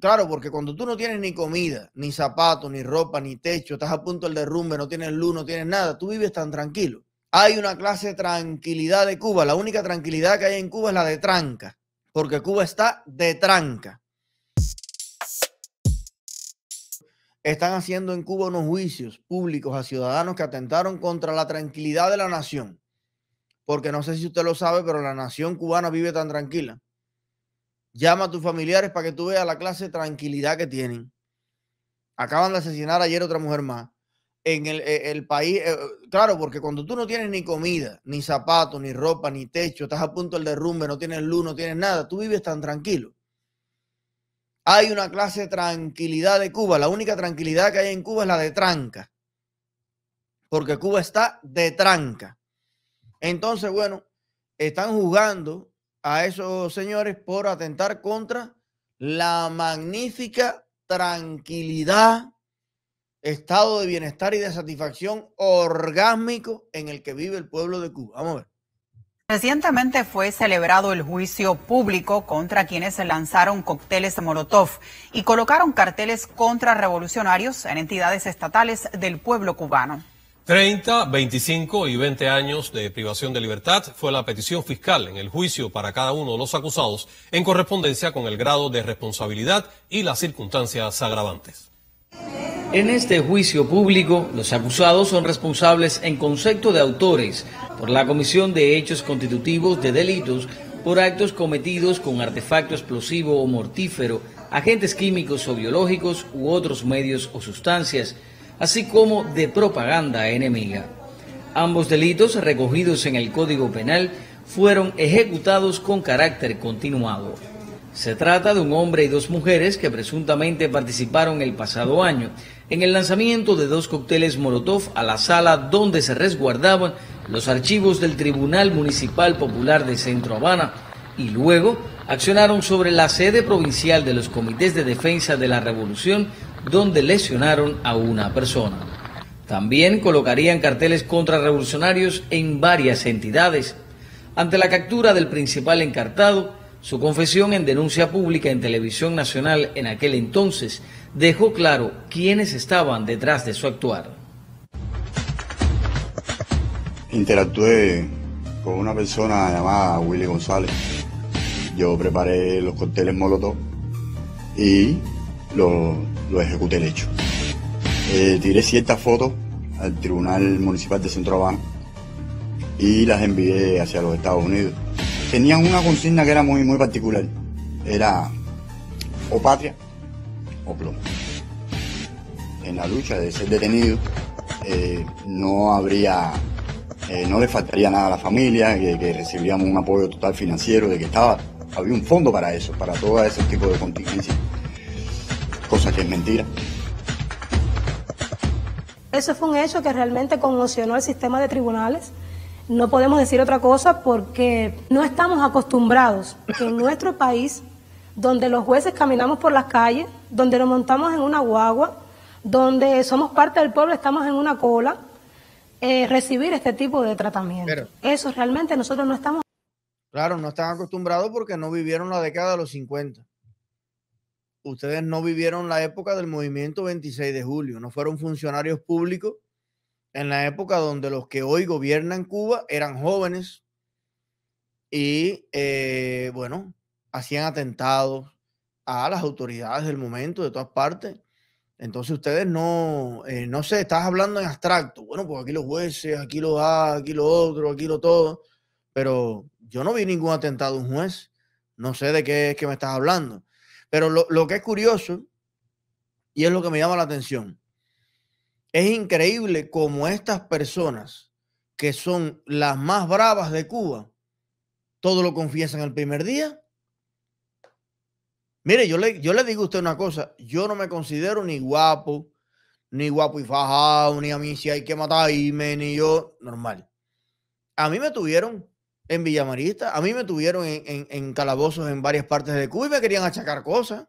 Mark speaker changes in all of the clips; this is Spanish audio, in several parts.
Speaker 1: Claro, porque cuando tú no tienes ni comida, ni zapatos, ni ropa, ni techo, estás a punto del derrumbe, no tienes luz, no tienes nada, tú vives tan tranquilo. Hay una clase de tranquilidad de Cuba. La única tranquilidad que hay en Cuba es la de tranca, porque Cuba está de tranca. Están haciendo en Cuba unos juicios públicos a ciudadanos que atentaron contra la tranquilidad de la nación. Porque no sé si usted lo sabe, pero la nación cubana vive tan tranquila Llama a tus familiares para que tú veas la clase de tranquilidad que tienen. Acaban de asesinar ayer otra mujer más. En el, e, país, e, e, claro, porque cuando tú no tienes ni comida, ni zapatos, ni ropa, ni techo, estás a punto del derrumbe, no tienes luz, no tienes nada, tú vives tan tranquilo. Hay una clase de tranquilidad de Cuba. La única tranquilidad que hay en Cuba es la de tranca. Porque Cuba está de tranca. Entonces, bueno, están jugando a esos señores por atentar contra la magnífica tranquilidad, estado de bienestar y de satisfacción orgásmico en el que vive el pueblo de Cuba. Vamos a ver.
Speaker 2: Recientemente fue celebrado el juicio público contra quienes lanzaron cócteles Molotov y colocaron carteles contrarrevolucionarios en entidades estatales del pueblo cubano.
Speaker 3: 30, 25 y 20 años de privación de libertad fue la petición fiscal en el juicio para cada uno de los acusados en correspondencia con el grado de responsabilidad y las circunstancias agravantes. En este juicio público, los acusados son responsables en concepto de autores por la comisión de hechos constitutivos de delitos por actos cometidos con artefacto explosivo o mortífero, agentes químicos o biológicos u otros medios o sustancias así como de propaganda enemiga. Ambos delitos recogidos en el Código Penal fueron ejecutados con carácter continuado. Se trata de un hombre y dos mujeres que presuntamente participaron el pasado año en el lanzamiento de dos cócteles Molotov a la sala donde se resguardaban los archivos del Tribunal Municipal Popular de Centro Habana y luego accionaron sobre la sede provincial de los Comités de Defensa de la Revolución donde lesionaron a una persona. También colocarían carteles contrarrevolucionarios en varias entidades. Ante la captura del principal encartado, su confesión en denuncia pública en televisión nacional en aquel entonces dejó claro quiénes estaban detrás de su actuar.
Speaker 1: Interactué con una persona llamada Willy González. Yo preparé los cócteles Molotov y lo, lo ejecuté el hecho. Eh, tiré ciertas fotos al Tribunal Municipal de Centro y las envié hacia los Estados Unidos. Tenían una consigna que era muy, muy particular. Era o patria o plomo. En la lucha de ser detenido eh, no habría, eh, no le faltaría nada a la familia, que, recibíamos un apoyo total financiero, de que estaba, había un fondo para eso, para todo ese tipo de contingencias cosa que es mentira.
Speaker 4: Eso fue un hecho que realmente conmocionó el sistema de tribunales. No podemos decir otra cosa porque no estamos acostumbrados en nuestro país, donde los jueces caminamos por las calles, donde nos montamos en una guagua, donde somos parte del pueblo, estamos en una cola, eh, recibir este tipo de tratamiento. Eso realmente nosotros no estamos.
Speaker 1: Claro, no están acostumbrados porque no vivieron la década de los 50 ustedes no vivieron la época del movimiento 26 de julio, no fueron funcionarios públicos en la época donde los que hoy gobiernan Cuba eran jóvenes y, eh, bueno, hacían atentados a las autoridades del momento de todas partes. Entonces ustedes no, eh, no sé, estás hablando en abstracto. Bueno, pues aquí los jueces, aquí lo A, aquí lo otro, aquí lo todo. Pero yo no vi ningún atentado a un juez. No sé de qué es que me estás hablando. Pero lo, que es curioso, y es lo que me llama la atención, es increíble cómo estas personas que son las más bravas de Cuba, todo lo confiesan el primer día. Mire, yo le, yo le digo a usted una cosa, yo no me considero ni guapo, ni guapo y fajado, ni a mí si hay que matarme, ni yo, normal. A mí me tuvieron en Villamarista. A mí me tuvieron en, calabozos en varias partes de Cuba y me querían achacar cosas.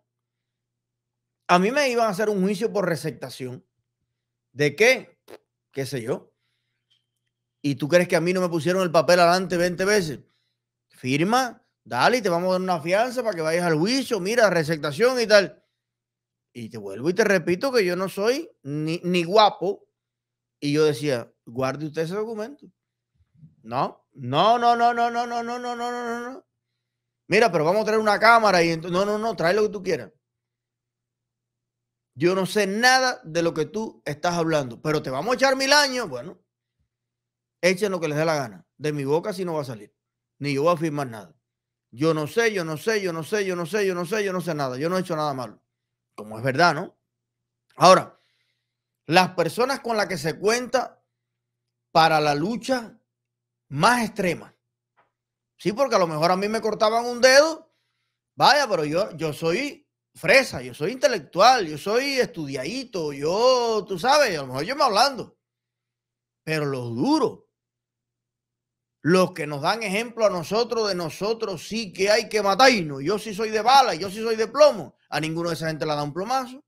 Speaker 1: A mí me iban a hacer un juicio por receptación. ¿De qué? ¿Qué sé yo? ¿Y tú crees que a mí no me pusieron el papel adelante 20 veces? Firma, dale y te vamos a dar una fianza para que vayas al juicio, mira, receptación y tal. Y te vuelvo y te repito que yo no soy ni, ni guapo. Y yo decía, guarde usted ese documento. No, no, no, no, no, no, no, no, no, no, no, no. no. Mira, pero vamos a traer una cámara y no, no, no, trae lo que tú quieras. Yo no sé nada de lo que tú estás hablando, pero te vamos a echar mil años. Bueno, echen lo que les dé la gana. De mi boca si no va a salir. Ni yo voy a firmar nada. Yo no sé, yo no sé, yo no sé, yo no sé, yo no sé, yo no sé nada. Yo no he hecho nada malo. Como es verdad, ¿no? Ahora, las personas con las que se cuenta para la lucha más extrema. Sí, porque a lo mejor a mí me cortaban un dedo, vaya, pero yo, yo soy fresa, yo soy intelectual, yo soy estudiadito, yo, tú sabes, a lo mejor yo me hablando. Pero los duros, los que nos dan ejemplo a nosotros, de nosotros sí que hay que matarnos. Yo sí soy de bala, yo sí soy de plomo. A ninguno de esa gente le da un plomazo.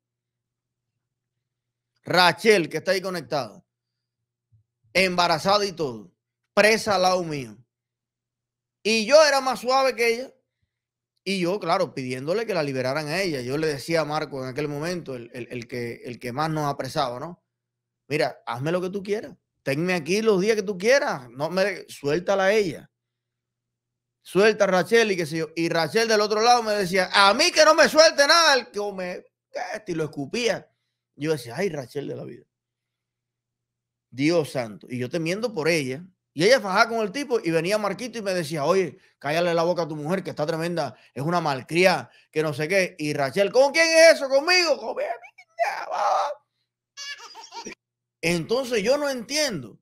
Speaker 1: Rachel, que está ahí conectado, embarazada y todo presa al lado mío. Y yo era más suave que ella. Y yo, claro, pidiéndole que la liberaran a ella. Yo le decía a Marco en aquel momento, el, que, el que más nos apresaba, ¿no? Mira, hazme lo que tú quieras. Tenme aquí los días que tú quieras. No me, suéltala a ella. Suelta a Rachel y qué sé yo. Y Rachel del otro lado me decía, a mí que no me suelte nada. que me... Este, y lo escupía. Yo decía, ay, Rachel de la vida. Dios santo. Y yo temiendo por ella, y ella fajaba con el tipo y venía Marquito y me decía, oye, cállale la boca a tu mujer que está tremenda, es una malcría, que no sé qué. Y Rachel, ¿con quién es eso? Conmigo, Entonces yo no entiendo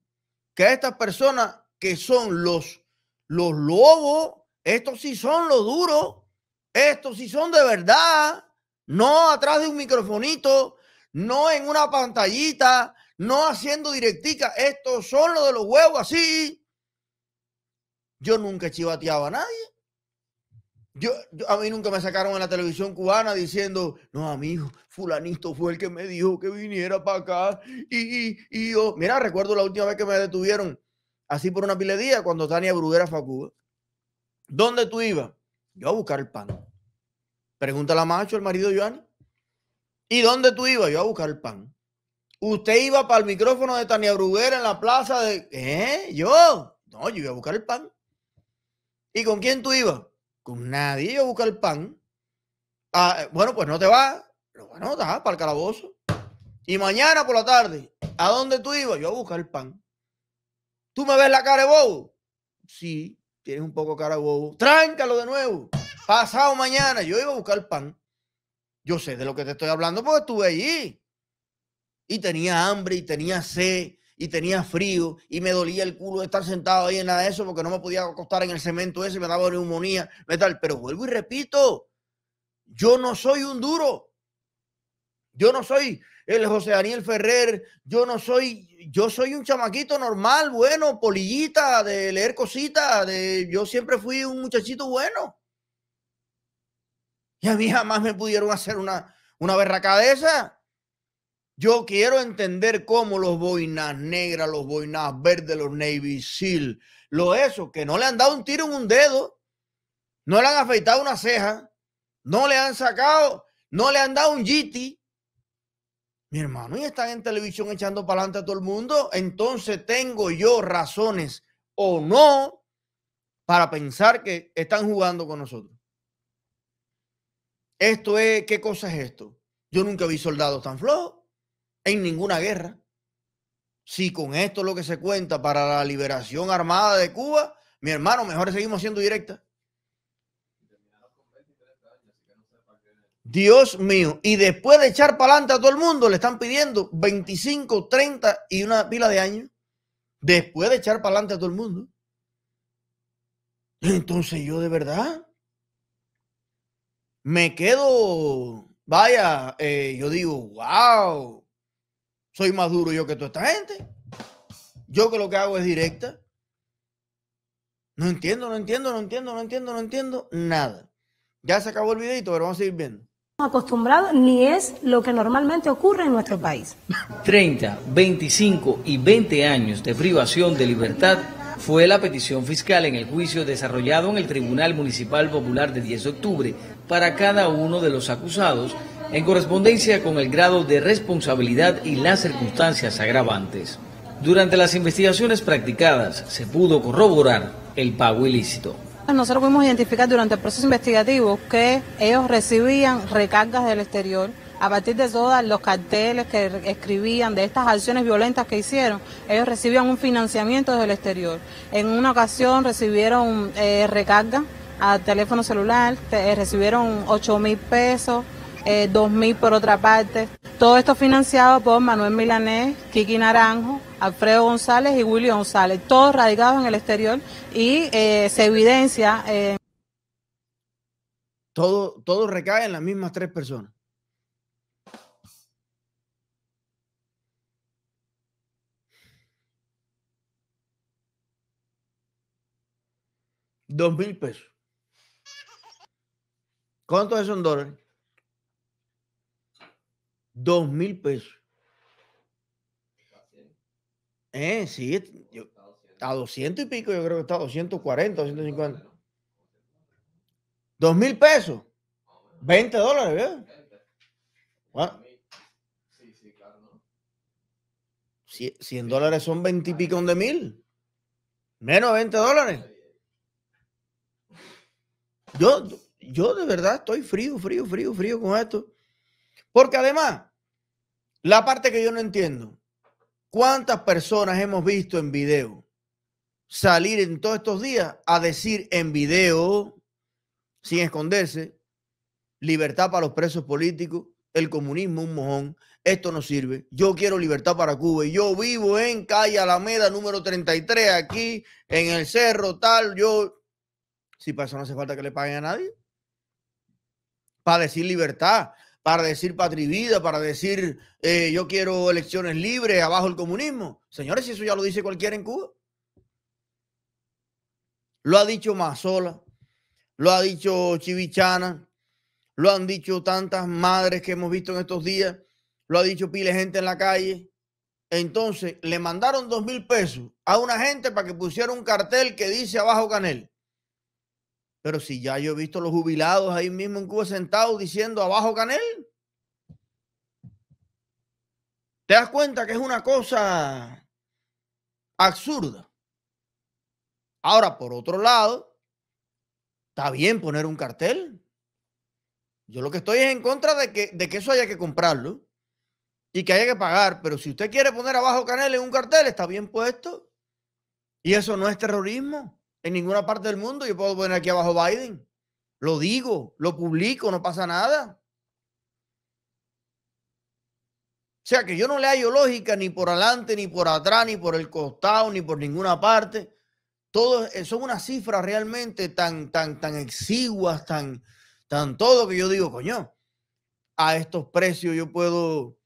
Speaker 1: que a estas personas que son los, los lobos, estos sí son los duros, estos sí son de verdad, no atrás de un microfonito, no en una pantallita, no haciendo directica. esto son los de los huevos así. Yo nunca chivateaba a nadie. Yo, a mí nunca me sacaron en la televisión cubana diciendo, no, amigo, fulanito fue el que me dijo que viniera para acá. Y, yo, mira, recuerdo la última vez que me detuvieron así por una piledía cuando Tania Bruguera fue a Cuba. ¿Dónde tú ibas? Yo a buscar el pan. Pregunta la macho, el marido Joanny. ¿Y dónde tú ibas? Yo a buscar el pan. Usted iba para el micrófono de Tania Bruguera en la plaza de... ¿Eh? ¿Yo? No, yo iba a buscar el pan. ¿Y con quién tú ibas? Con nadie, yo a buscar el pan. Ah, bueno, pues no te vas. Bueno, vas para el calabozo. Y mañana por la tarde, ¿a dónde tú ibas? Yo a buscar el pan. ¿Tú me ves la cara de bobo? Sí, tienes un poco cara de bobo. Tráncalo de nuevo. Pasado mañana, yo iba a buscar el pan. Yo sé de lo que te estoy hablando porque estuve allí y tenía hambre y tenía sed y tenía frío y me dolía el culo de estar sentado ahí en nada de eso porque no me podía acostar en el cemento ese, me daba neumonía, metal Pero vuelvo y repito, yo no soy un duro. Yo no soy el José Daniel Ferrer, yo no soy, yo soy un chamaquito normal, bueno, polillita, de leer cositas, de yo siempre fui un muchachito bueno. Y a mí jamás me pudieron hacer una, una yo quiero entender cómo los boinas negras, los boinas verdes, los Navy SEAL, lo eso, que no le han dado un tiro en un dedo, no le han afeitado una ceja, no le han sacado, no le han dado un GT. Mi hermano, y están en televisión echando para adelante a todo el mundo. Entonces tengo yo razones o no para pensar que están jugando con nosotros. Esto es, ¿qué cosa es esto? Yo nunca vi soldados tan flojos en ninguna guerra. Si con esto lo que se cuenta para la liberación armada de Cuba, mi hermano, mejor seguimos siendo directa. Dios mío, y después de echar para adelante a todo el mundo, le están pidiendo 25, 30 y una pila de años. Después de echar para adelante a todo el mundo. Entonces yo de verdad me quedo, vaya, eh, yo digo, wow, soy más duro yo que toda esta gente. Yo que lo que hago es directa. No entiendo, no entiendo, no entiendo, no entiendo, no entiendo nada. Ya se acabó el videito, pero vamos a seguir viendo.
Speaker 4: Acostumbrados ni es lo que normalmente ocurre en nuestro país.
Speaker 3: 30, 25 y 20 años de privación de libertad fue la petición fiscal en el juicio desarrollado en el Tribunal Municipal Popular de 10 de octubre para cada uno de los acusados en correspondencia con el grado de responsabilidad y las circunstancias agravantes. Durante las investigaciones practicadas se pudo corroborar el pago ilícito.
Speaker 2: Pues nosotros pudimos identificar durante el proceso investigativo que ellos recibían recargas del exterior, a partir de todos los carteles que escribían de estas acciones violentas que hicieron, ellos recibían un financiamiento del exterior. En una ocasión recibieron eh, recarga a teléfono celular, eh, recibieron 8 mil pesos, eh, 2.000 por otra parte. Todo esto financiado por Manuel Milanés, Kiki Naranjo, Alfredo González y William González, todos radicados en el exterior y eh, se evidencia...
Speaker 1: Eh, todo, recae en las mismas tres personas. Dos mil pesos. ¿Cuánto es en dólares? dos mil pesos. Eh, sí, yo, a 200 y pico, yo creo que está a 240, 250. Dos mil pesos. 20 dólares, ¿verdad? Bueno. 100 dólares son 20 y pico de mil. Menos 20 dólares. Yo, yo de verdad estoy frío, frío, frío, frío con esto. Porque además, la parte que yo no entiendo, ¿cuántas personas hemos visto en video salir en todos estos días a decir en video, sin esconderse, libertad para los presos políticos, el comunismo un mojón, esto no sirve, yo quiero libertad para Cuba y yo vivo en calle Alameda número 33, aquí en el cerro tal, yo... Si para eso no hace falta que le paguen a nadie para decir libertad para decir patrivida, para decir eh, yo quiero elecciones libres, abajo el comunismo. Señores, si eso ya lo dice cualquiera en Cuba. Lo ha dicho Mazola, lo ha dicho Chivichana, lo han dicho tantas madres que hemos visto en estos días, lo ha dicho pile gente en la calle. Entonces, le mandaron dos mil pesos a una gente para que pusiera un cartel que dice abajo Canel. Pero si ya yo he visto los jubilados ahí mismo en Cuba sentados diciendo abajo Canel. Te das cuenta que es una cosa absurda. Ahora, por otro lado, está bien poner un cartel. Yo lo que estoy es en contra de que, de que eso haya que comprarlo y que haya que pagar. Pero si usted quiere poner abajo Canel en un cartel, está bien puesto. Y eso no es terrorismo. En ninguna parte del mundo yo puedo poner aquí abajo Biden. Lo digo, lo publico, no pasa nada. O sea que yo no le hallo lógica ni por adelante, ni por atrás, ni por el costado, ni por ninguna parte. Todo, eh, son unas cifras realmente tan, tan, tan exiguas, tan, tan todo que yo digo, coño, a estos precios yo puedo.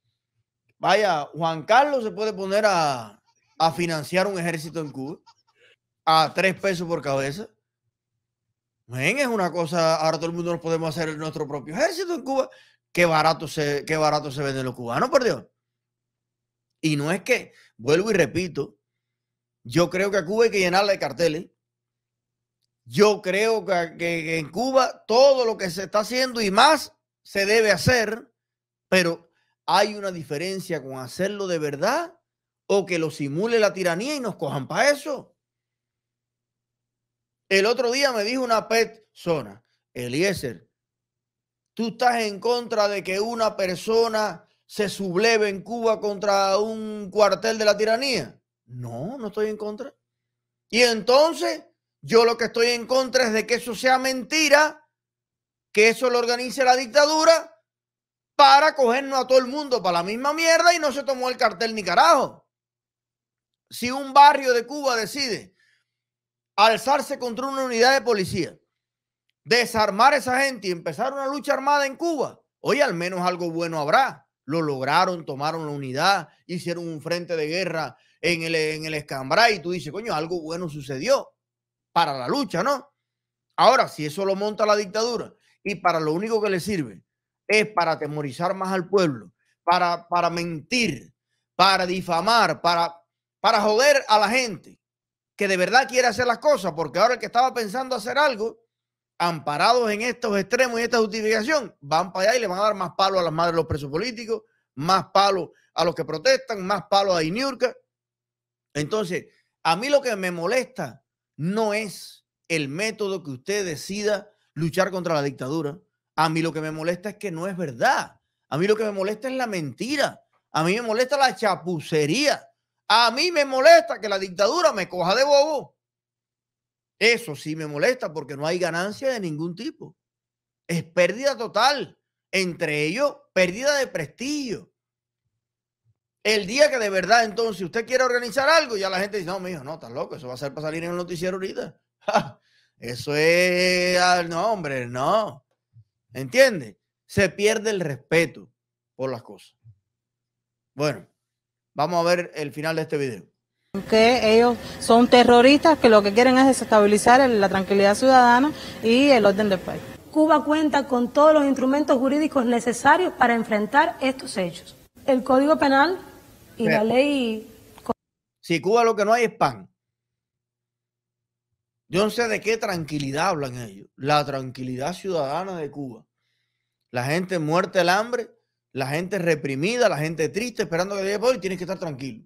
Speaker 1: Vaya, Juan Carlos se puede poner a, a financiar un ejército en Cuba a tres pesos por cabeza. es una cosa, ahora todo el mundo nos podemos hacer nuestro propio ejército en Cuba. Qué barato se, qué barato se venden los cubanos, por Dios. Y no es que, vuelvo y repito, yo creo que a Cuba hay que llenarla de carteles. Yo creo que en Cuba todo lo que se está haciendo y más se debe hacer, pero hay una diferencia con hacerlo de verdad o que lo simule la tiranía y nos cojan para eso. El otro día me dijo una persona, Eliezer, tú estás en contra de que una persona se subleve en Cuba contra un cuartel de la tiranía. No, no estoy en contra. Y entonces, yo lo que estoy en contra es de que eso sea mentira, que eso lo organice la dictadura para cogernos a todo el mundo para la misma mierda y no se tomó el cartel ni carajo. Si un barrio de Cuba decide alzarse contra una unidad de policía, desarmar a esa gente y empezar una lucha armada en Cuba, hoy al menos algo bueno habrá. Lo lograron, tomaron la unidad, hicieron un frente de guerra en el, en el escambray y tú dices, coño, algo bueno sucedió para la lucha, ¿no? Ahora, si eso lo monta la dictadura y para lo único que le sirve es para atemorizar más al pueblo, para, para mentir, para difamar, para, para joder a la gente, que de verdad quiere hacer las cosas, porque ahora el que estaba pensando hacer algo, amparados en estos extremos y esta justificación, van para allá y le van a dar más palo a las madres de los presos políticos, más palo a los que protestan, más palo a Iñurka. Entonces, a mí lo que me molesta no es el método que usted decida luchar contra la dictadura. A mí lo que me molesta es que no es verdad. A mí lo que me molesta es la mentira. A mí me molesta la chapucería. A mí me molesta que la dictadura me coja de bobo. Eso sí me molesta porque no hay ganancia de ningún tipo. Es pérdida total. Entre ellos, pérdida de prestigio. El día que de verdad entonces usted quiere organizar algo, ya la gente dice, no, hijo, no, está loco, eso va a ser para salir en el noticiero ahorita. eso es, ah, no, hombre, no. ¿Entiende? Se pierde el respeto por las cosas. Bueno, Vamos a ver el final de este video.
Speaker 2: Que ellos son terroristas que lo que quieren es desestabilizar la tranquilidad ciudadana y el orden del país.
Speaker 4: Cuba cuenta con todos los instrumentos jurídicos necesarios para enfrentar estos hechos. El Código Penal y la ley...
Speaker 1: Si Cuba lo que no hay es pan. Yo no sé de qué tranquilidad hablan ellos. La tranquilidad ciudadana de Cuba. La gente muerta el hambre la gente reprimida, la gente triste, esperando que llegue tiene tienes que estar tranquilo.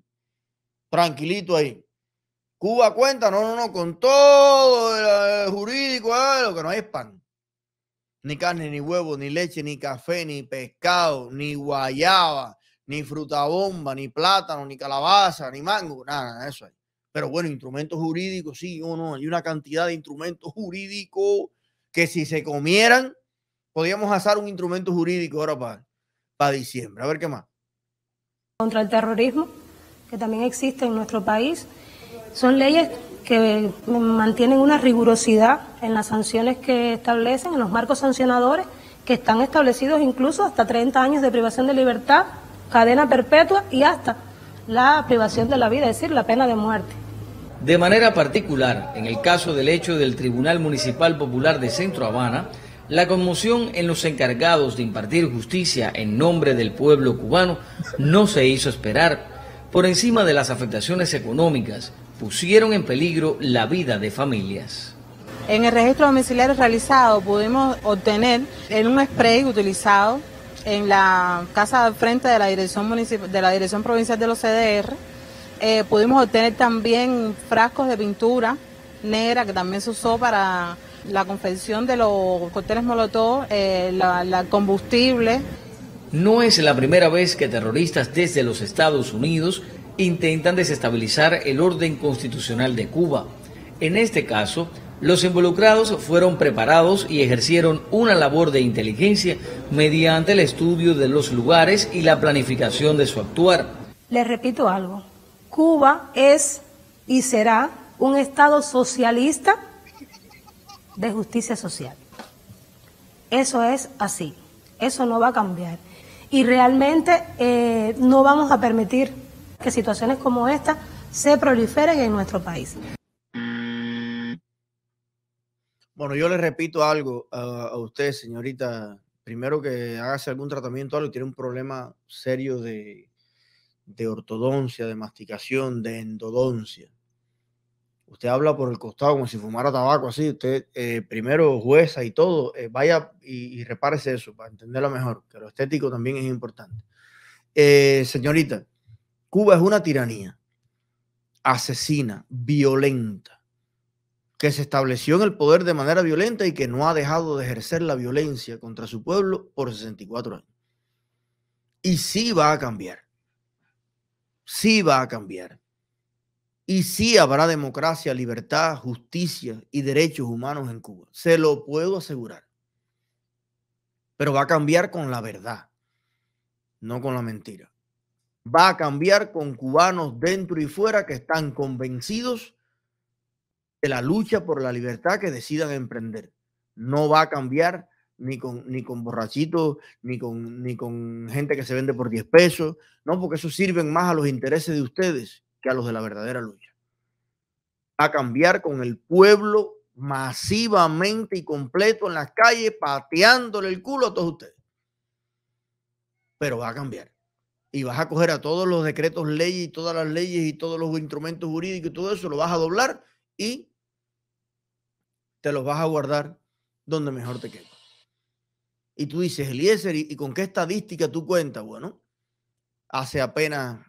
Speaker 1: Tranquilito ahí. Cuba cuenta, no, no, no, con todo el, eh, jurídico, lo que no es pan. Ni carne, ni huevo, ni leche, ni café, ni pescado, ni guayaba, ni fruta bomba, ni plátano, ni calabaza, ni mango, nada, eso Pero bueno, instrumentos jurídicos, sí o oh, no, hay una cantidad de instrumentos jurídicos que si se comieran, podíamos hacer un instrumento jurídico ahora para para diciembre. A ver qué más.
Speaker 4: Contra el terrorismo, que también existe en nuestro país, son leyes que mantienen una rigurosidad en las sanciones que establecen, en los marcos sancionadores, que están establecidos incluso hasta 30 años de privación de libertad, cadena perpetua y hasta la privación de la vida, es decir, la pena de muerte.
Speaker 3: De manera particular, en el caso del hecho del Tribunal Municipal Popular de Centro Habana, la conmoción en los encargados de impartir justicia en nombre del pueblo cubano no se hizo esperar. Por encima de las afectaciones económicas, pusieron en peligro la vida de familias.
Speaker 2: En el registro domiciliario realizado pudimos obtener en un spray utilizado en la casa de frente de la dirección de la dirección provincial de los CDR, eh, pudimos obtener también frascos de pintura negra que también se usó para la confección de los cócteles molotov, eh, combustible.
Speaker 3: No es la primera vez que terroristas desde los Estados Unidos intentan desestabilizar el orden constitucional de Cuba. En este caso, los involucrados fueron preparados y ejercieron una labor de inteligencia mediante el estudio de los lugares y la planificación de su actuar.
Speaker 4: Les repito algo, Cuba es y será un Estado socialista de justicia social. Eso es así, eso no va a cambiar. Y realmente eh, no vamos a permitir que situaciones como esta se proliferen en nuestro país.
Speaker 1: Bueno, yo le repito algo a, usted, señorita. Primero que hágase algún tratamiento, algo, tiene un problema serio de, de ortodoncia, de masticación, de endodoncia usted habla por el costado como si fumara tabaco, así, usted eh, primero jueza y todo, eh, vaya y, y, repárese eso para entenderlo mejor, que lo estético también es importante. Eh, señorita, Cuba es una tiranía asesina, violenta, que se estableció en el poder de manera violenta y que no ha dejado de ejercer la violencia contra su pueblo por 64 años. Y sí va a cambiar. Sí va a cambiar. Y sí habrá democracia, libertad, justicia y derechos humanos en Cuba. Se lo puedo asegurar. Pero va a cambiar con la verdad, no con la mentira. Va a cambiar con cubanos dentro y fuera que están convencidos de la lucha por la libertad que decidan emprender. No va a cambiar ni con, ni con borrachitos, ni con, ni con gente que se vende por 10 pesos. No, porque eso sirven más a los intereses de ustedes a los de la verdadera lucha. a cambiar con el pueblo masivamente y completo en las calles, pateándole el culo a todos ustedes. Pero va a cambiar. Y vas a coger a todos los decretos, leyes y todas las leyes y todos los instrumentos jurídicos y todo eso, lo vas a doblar y te los vas a guardar donde mejor te quede. Y tú dices, Eliezer, ¿y con qué estadística tú cuentas? Bueno, hace apenas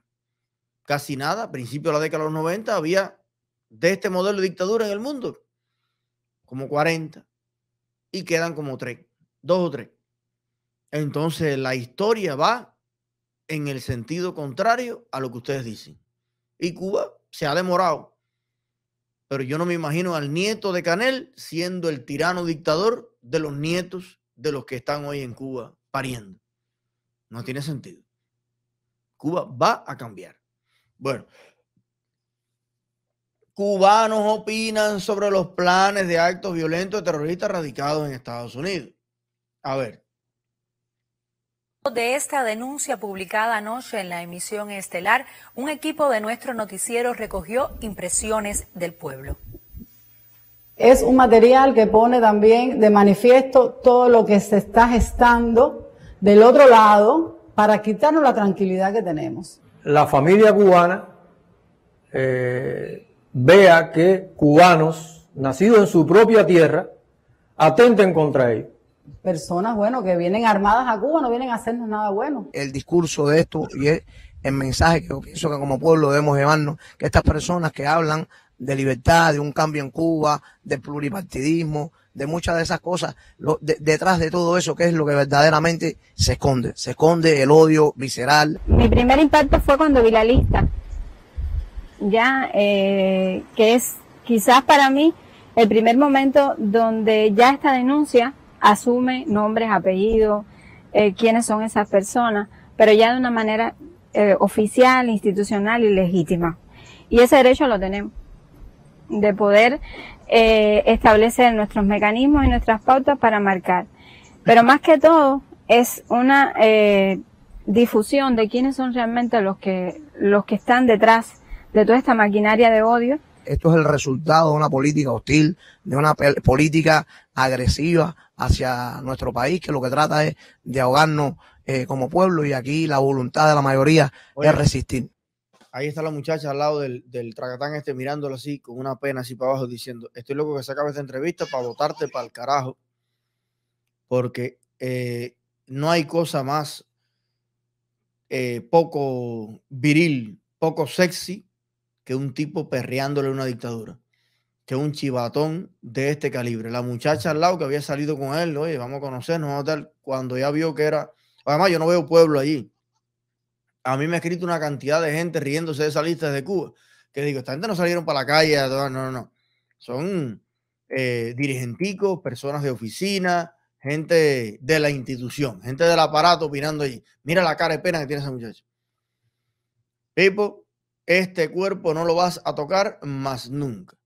Speaker 1: casi nada. A principios de la década de los 90 había de este modelo de dictadura en el mundo como 40 y quedan como 3, dos o tres. Entonces la historia va en el sentido contrario a lo que ustedes dicen. Y Cuba se ha demorado. Pero yo no me imagino al nieto de Canel siendo el tirano dictador de los nietos de los que están hoy en Cuba pariendo. No tiene sentido. Cuba va a cambiar. Bueno, cubanos opinan sobre los planes de actos violentos de terroristas radicados en Estados Unidos. A ver.
Speaker 4: De esta denuncia publicada anoche en la emisión estelar, un equipo de nuestro noticiero recogió impresiones del pueblo.
Speaker 2: Es un material que pone también de manifiesto todo lo que se está gestando del otro lado para quitarnos la tranquilidad que tenemos
Speaker 1: la familia cubana eh, vea que cubanos nacidos en su propia tierra atenten contra ellos.
Speaker 2: Personas, bueno, que vienen armadas a Cuba, no vienen a hacernos nada bueno.
Speaker 1: El discurso de esto y el, el mensaje que yo pienso que como pueblo debemos llevarnos, que estas personas que hablan de libertad, de un cambio en Cuba, de pluripartidismo, de muchas de esas cosas, lo, detrás de todo eso, que es lo que verdaderamente se esconde. Se esconde el odio visceral. Mi primer impacto fue cuando vi la lista,
Speaker 4: ya, eh, que es quizás para mí el primer momento donde ya esta denuncia asume nombres, apellidos, eh, quiénes son esas personas, pero ya de una manera eh, oficial, institucional y legítima. Y ese derecho lo tenemos, de poder eh, establecer nuestros mecanismos y nuestras pautas para marcar. Pero más que todo, es una eh, difusión de quiénes son realmente los que, los que están detrás de toda esta maquinaria de odio.
Speaker 1: Esto es el resultado de una política hostil, de una política agresiva hacia nuestro país, que lo que trata es de ahogarnos eh, como pueblo y aquí la voluntad de la mayoría es resistir ahí está la muchacha al lado del, del tragatán este mirándolo así, con una pena así para abajo, diciendo, estoy loco que se acabe esta entrevista para votarte para el carajo, porque eh, no hay cosa más eh, poco viril, poco sexy, que un tipo perreándole una dictadura, que un chivatón de este calibre. La muchacha al lado que había salido con él, oye, vamos a conocernos, vamos a cuando ya vio que era... Además, yo no veo pueblo allí a mí me ha escrito una cantidad de gente riéndose de esa lista de Cuba, que digo, esta gente no salieron para la calle, no, no, no. Son eh, dirigenticos, personas de oficina, gente de la institución, gente del aparato opinando allí. Mira la cara de pena que tiene ese muchacho. Pipo, este cuerpo no lo vas a tocar más nunca.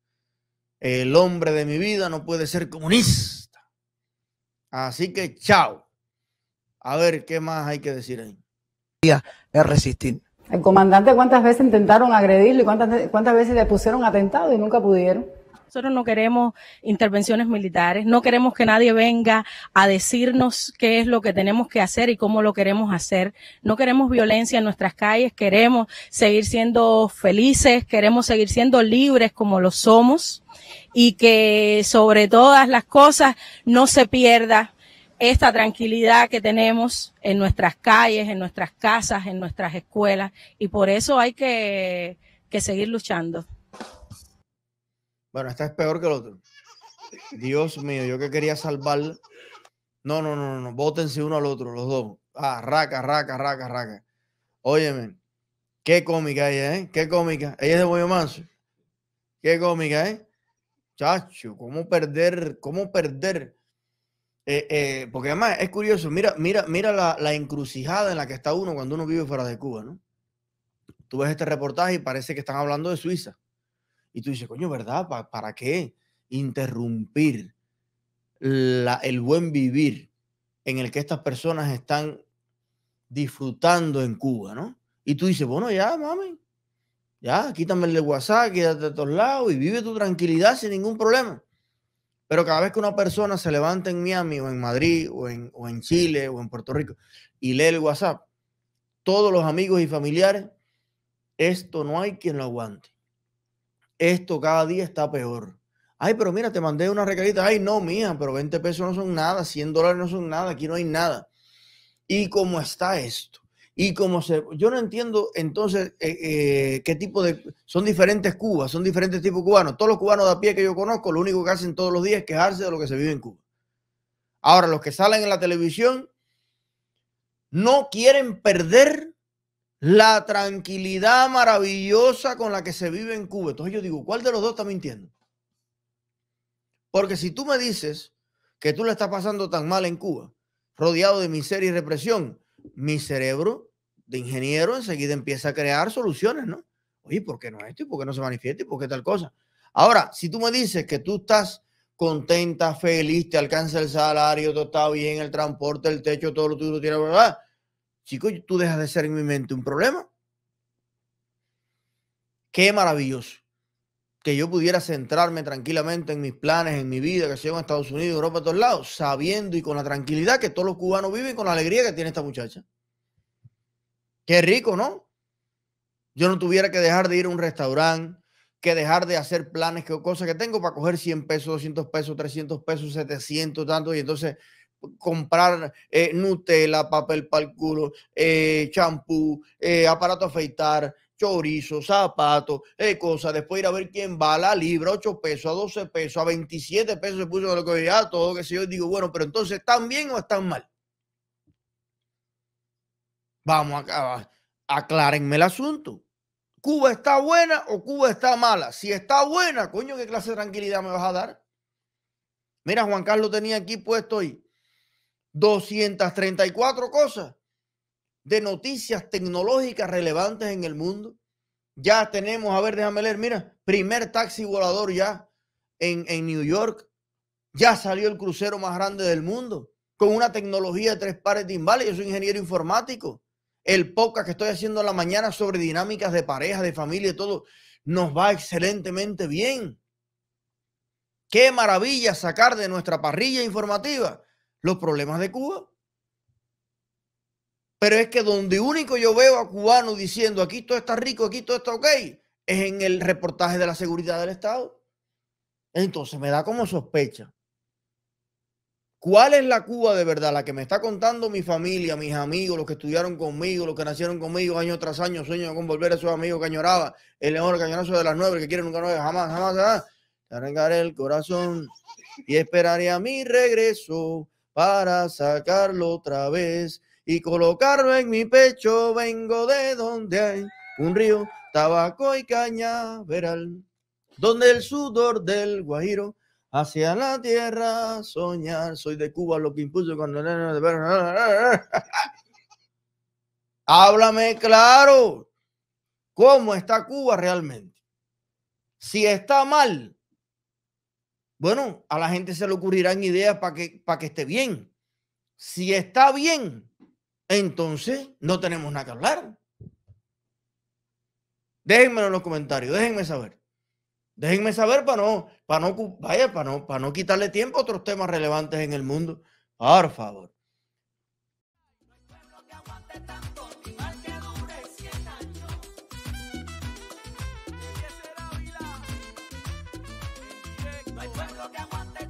Speaker 1: El hombre de mi vida no puede ser comunista. Así que chao. A ver qué más hay que decir ahí es resistir.
Speaker 2: El comandante, ¿cuántas veces intentaron agredirle? cuántas, cuántas veces le pusieron atentado y
Speaker 4: nunca pudieron? Nosotros no queremos intervenciones militares, no queremos que nadie venga a decirnos qué es lo que tenemos que hacer y cómo lo queremos hacer. No queremos violencia en nuestras calles, queremos seguir siendo felices, queremos seguir siendo libres como lo somos y que sobre todas las cosas no se pierda esta tranquilidad que tenemos en nuestras calles, en nuestras casas, en nuestras escuelas, y por eso hay que, seguir luchando.
Speaker 1: Bueno, esta es peor que el otro. Dios mío, yo que quería salvar. No, no, no, no, Vótense uno al otro, los dos. Ah, raca, raca, raca, raca. Óyeme, qué cómica ella, ¿eh? Qué cómica. Ella es de Manso. Qué cómica, ¿eh? Chacho, cómo perder, cómo perder eh, eh, porque además es curioso, mira, mira, mira la, encrucijada en la que está uno cuando uno vive fuera de Cuba, ¿no? Tú ves este reportaje y parece que están hablando de Suiza. Y tú dices, coño, ¿verdad? ¿Para, qué interrumpir la, el buen vivir en el que estas personas están disfrutando en Cuba, ¿no? Y tú dices, bueno, ya, mami, ya, quítame el de WhatsApp, quédate a todos lados y vive tu tranquilidad sin ningún problema. Pero cada vez que una persona se levanta en Miami o en Madrid o en, Chile o en Puerto Rico y lee el WhatsApp, todos los amigos y familiares, esto no hay quien lo aguante. Esto cada día está peor. Ay, pero mira, te mandé una regalita. Ay, no, mía, pero 20 pesos no son nada, 100 dólares no son nada, aquí no hay nada. ¿Y cómo está esto? Y como se, yo no entiendo entonces eh, eh, qué tipo de... Son diferentes Cubas, son diferentes tipos cubanos. Todos los cubanos de a pie que yo conozco, lo único que hacen todos los días es quejarse de lo que se vive en Cuba. Ahora, los que salen en la televisión no quieren perder la tranquilidad maravillosa con la que se vive en Cuba. Entonces yo digo, ¿cuál de los dos está mintiendo? Porque si tú me dices que tú le estás pasando tan mal en Cuba, rodeado de miseria y represión, mi cerebro de ingeniero enseguida empieza a crear soluciones, ¿no? Oye, ¿por qué no esto? ¿Y por qué no se manifiesta? ¿Y por qué tal cosa? Ahora, si tú me dices que tú estás contenta, feliz, te alcanza el salario, todo está bien, el transporte, el techo, todo lo tuyo, tienes, ¿verdad? Chico, tú dejas de ser en mi mente un problema. Qué maravilloso que yo pudiera centrarme tranquilamente en mis planes, en mi vida, que sea en Estados Unidos, Europa, todos lados, sabiendo y con la tranquilidad que todos los cubanos viven, con la alegría que tiene esta muchacha. Qué rico, ¿no? Yo no tuviera que dejar de ir a un restaurante, que dejar de hacer planes, que cosas que tengo para coger 100 pesos, 200 pesos, 300 pesos, 700, tanto, y entonces comprar eh, Nutella, papel para el culo, eh, champú, eh, aparato afeitar, chorizo, zapatos, cosas. Después ir a ver quién va, la libra, 8 pesos, a 12 pesos, a 27 pesos se puso lo que había todo, que sé yo. Digo, bueno, pero entonces, ¿están bien o están mal? Vamos a, aclárenme el asunto. ¿Cuba está buena o Cuba está mala? Si está buena, coño, ¿qué clase de tranquilidad me vas a dar? Mira, Juan Carlos tenía aquí puesto hoy 234 cosas de noticias tecnológicas relevantes en el mundo. Ya tenemos, a ver, déjame leer, mira, primer taxi volador ya en, New York. Ya salió el crucero más grande del mundo con una tecnología de tres pares de invales. Yo soy ingeniero informático el podcast que estoy haciendo en la mañana sobre dinámicas de pareja, de familia y todo, nos va excelentemente bien. Qué maravilla sacar de nuestra parrilla informativa los problemas de Cuba. Pero es que donde único yo veo a cubanos diciendo aquí todo está rico, aquí todo está ok, es en el reportaje de la seguridad del Estado. Entonces me da como sospecha. ¿Cuál es la Cuba de verdad? La que me está contando mi familia, mis amigos, los que estudiaron conmigo, los que nacieron conmigo año tras año, sueño con volver a esos amigos que añoraba, el mejor cañonazo de las nueve, que quiere nunca nueve, jamás, jamás, Te arrancaré el corazón y esperaré a mi regreso para sacarlo otra vez y colocarlo en mi pecho. Vengo de donde hay un río, tabaco y caña veral, donde el sudor del guajiro hacia la tierra soñar. Soy de Cuba, lo que impuso cuando... Háblame claro. ¿Cómo está Cuba realmente? Si está mal, bueno, a la gente se le ocurrirán ideas para que, para que esté bien. Si está bien, entonces no tenemos nada que hablar. Déjenmelo en los comentarios, déjenme saber. Déjenme saber para no para no, vaya, no, quitarle tiempo a otros temas relevantes en el mundo. Por favor.